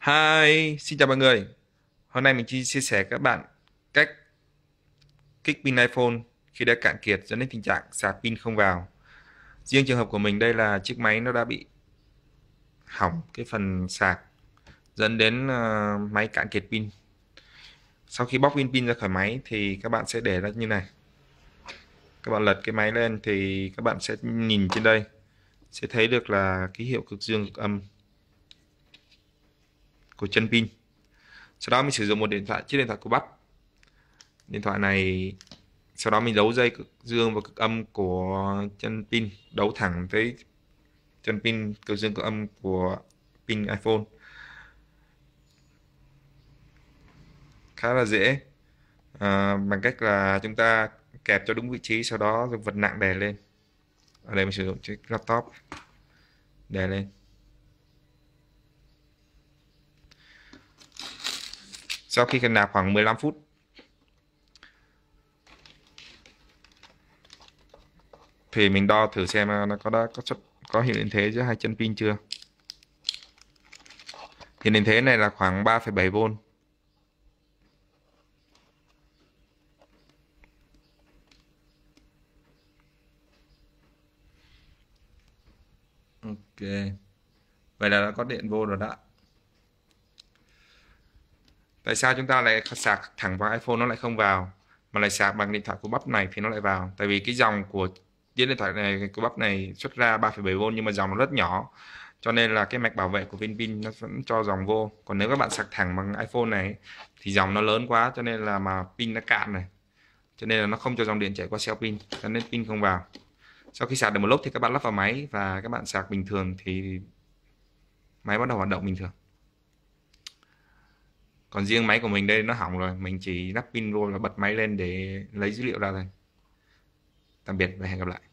Hi, xin chào mọi người. Hôm nay mình chia sẻ các bạn cách kích pin iPhone khi đã cạn kiệt dẫn đến tình trạng sạc pin không vào. Riêng trường hợp của mình đây là chiếc máy nó đã bị hỏng cái phần sạc dẫn đến ờ, máy cạn kiệt pin. Sau khi bóc pin pin ra khỏi máy thì các bạn sẽ để nó như này. Các bạn lật cái máy lên thì các bạn sẽ nhìn trên đây sẽ thấy được là ký hiệu cực dương cực âm của chân pin sau đó mình sử dụng một điện thoại chiếc điện thoại của bắp điện thoại này sau đó mình đấu dây cực dương và cực âm của chân pin đấu thẳng tới chân pin cực dương cực âm của pin iPhone khá là dễ à, bằng cách là chúng ta kẹp cho đúng vị trí sau đó dùng vật nặng đè lên ở đây mình sử dụng chiếc laptop đè lên sau khi cần nạp khoảng 15 phút thì mình đo thử xem à, nó có đã có xuất có hiện lên thế giữa hai chân pin chưa hiện lên thế này là khoảng 3,7V Ok Vậy là đã có điện vô rồi đó tại sao chúng ta lại sạc thẳng vào iPhone nó lại không vào mà lại sạc bằng điện thoại của bắp này thì nó lại vào tại vì cái dòng của chiếc điện thoại này của bắp này xuất ra 3,7V nhưng mà dòng nó rất nhỏ cho nên là cái mạch bảo vệ của viên pin nó vẫn cho dòng vô còn nếu các bạn sạc thẳng bằng iPhone này thì dòng nó lớn quá cho nên là mà pin nó cạn này cho nên là nó không cho dòng điện chạy qua cell pin cho nên pin không vào sau khi sạc được một lúc thì các bạn lắp vào máy và các bạn sạc bình thường thì máy bắt đầu hoạt động bình thường còn riêng máy của mình đây nó hỏng rồi mình chỉ lắp pin vô là bật máy lên để lấy dữ liệu ra thôi tạm biệt và hẹn gặp lại